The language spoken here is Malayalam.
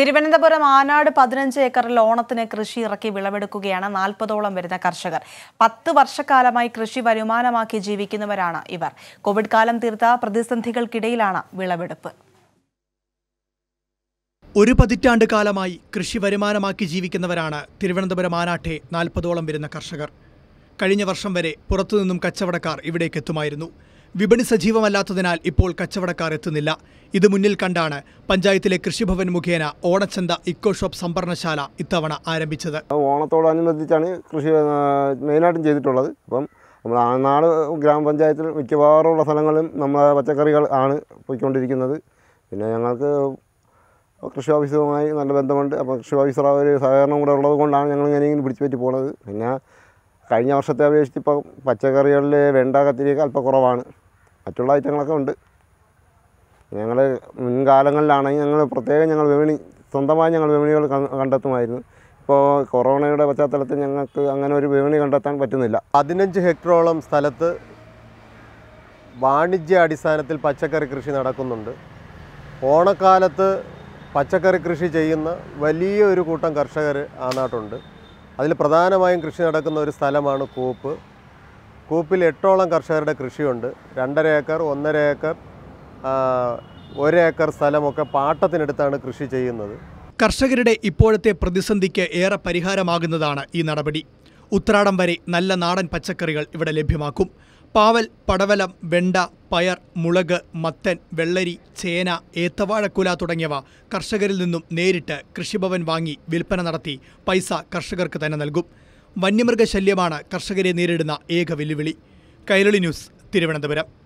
തിരുവനന്തപുരം ആനാട് പതിനഞ്ച് ഏക്കറിൽ ഓണത്തിന് കൃഷി ഇറക്കി വിളവെടുക്കുകയാണ് നാൽപ്പതോളം വരുന്ന കർഷകർ പത്ത് വർഷക്കാലമായി കൃഷി വരുമാനമാക്കി ജീവിക്കുന്നവരാണ് ഇവർ കോവിഡ് കാലം തീർത്ത പ്രതിസന്ധികൾക്കിടയിലാണ് വിളവെടുപ്പ് ഒരു പതിറ്റാണ്ട് കാലമായി കൃഷി വരുമാനമാക്കി ജീവിക്കുന്നവരാണ് തിരുവനന്തപുരം ആനാട്ടെ നാൽപ്പതോളം വരുന്ന കർഷകർ കഴിഞ്ഞ വർഷം വരെ പുറത്തുനിന്നും കച്ചവടക്കാർ ഇവിടേക്ക് എത്തുമായിരുന്നു വിപണി സജീവമല്ലാത്തതിനാൽ ഇപ്പോൾ കച്ചവടക്കാർ എത്തുന്നില്ല ഇത് മുന്നിൽ കണ്ടാണ് പഞ്ചായത്തിലെ കൃഷിഭവൻ മുഖേന ഓണച്ചന്ത ഇക്കോ ഷോപ്പ് സംഭരണശാല ഇത്തവണ ആരംഭിച്ചത് ഓണത്തോടനുബന്ധിച്ചാണ് കൃഷി മെയിനായിട്ടും ചെയ്തിട്ടുള്ളത് അപ്പം നമ്മൾ ആനാട് ഗ്രാമപഞ്ചായത്തിൽ മിക്കവാറുള്ള സ്ഥലങ്ങളിലും നമ്മളെ പച്ചക്കറികൾ ആണ് പോയിക്കൊണ്ടിരിക്കുന്നത് പിന്നെ ഞങ്ങൾക്ക് കൃഷി ഓഫീസറുമായി നല്ല ബന്ധമുണ്ട് അപ്പോൾ കൃഷി ഓഫീസർ ഒരു സഹകരണം കൂടെ ഉള്ളത് കൊണ്ടാണ് ഞങ്ങൾ ഇങ്ങനെയെങ്കിലും പിടിച്ചു പറ്റി പോണത് പിന്നെ കഴിഞ്ഞ വർഷത്തെ അപേക്ഷിച്ച് ഇപ്പം പച്ചക്കറികളിൽ വെണ്ട കത്തിരിയൊക്കെ അല്പം കുറവാണ് മറ്റുള്ള ഐറ്റങ്ങളൊക്കെ ഉണ്ട് ഞങ്ങൾ മുൻകാലങ്ങളിലാണെങ്കിൽ ഞങ്ങൾ പ്രത്യേകം ഞങ്ങൾ വിപണി സ്വന്തമായി ഞങ്ങൾ വിപണികൾ കണ്ടെത്തുമായിരുന്നു ഇപ്പോൾ കൊറോണയുടെ പശ്ചാത്തലത്തിൽ ഞങ്ങൾക്ക് അങ്ങനെ ഒരു വിപണി കണ്ടെത്താൻ പറ്റുന്നില്ല പതിനഞ്ച് ഹെക്ടറോളം സ്ഥലത്ത് വാണിജ്യ അടിസ്ഥാനത്തിൽ പച്ചക്കറി കൃഷി നടക്കുന്നുണ്ട് ഓണക്കാലത്ത് പച്ചക്കറി കൃഷി ചെയ്യുന്ന വലിയൊരു കൂട്ടം കർഷകർ ആ നാട്ടുണ്ട് അതിൽ പ്രധാനമായും കൃഷി നടക്കുന്ന ഒരു സ്ഥലമാണ് കൂപ്പ് കൂപ്പിൽ എട്ടോളം കർഷകരുടെ കൃഷിയുണ്ട് രണ്ടര ഏക്കർ ഒന്നര ഏക്കർ ഒരേക്കർ സ്ഥലമൊക്കെ പാട്ടത്തിനെടുത്താണ് കൃഷി ചെയ്യുന്നത് കർഷകരുടെ ഇപ്പോഴത്തെ പ്രതിസന്ധിക്ക് ഏറെ പരിഹാരമാകുന്നതാണ് ഈ നടപടി ഉത്രാടം വരെ നല്ല നാടൻ പച്ചക്കറികൾ ഇവിടെ ലഭ്യമാക്കും പാവൽ പടവലം വെണ്ട പയർ മുളക് മത്തൻ വെള്ളരി ചേന ഏത്തവാഴക്കുല തുടങ്ങിയവ കർഷകരിൽ നിന്നും നേരിട്ട് കൃഷിഭവൻ വാങ്ങി വിൽപ്പന നടത്തി പൈസ കർഷകർക്ക് തന്നെ നൽകും വന്യമൃഗശല്യമാണ് കർഷകരെ നേരിടുന്ന ഏക വെല്ലുവിളി കൈരളി ന്യൂസ് തിരുവനന്തപുരം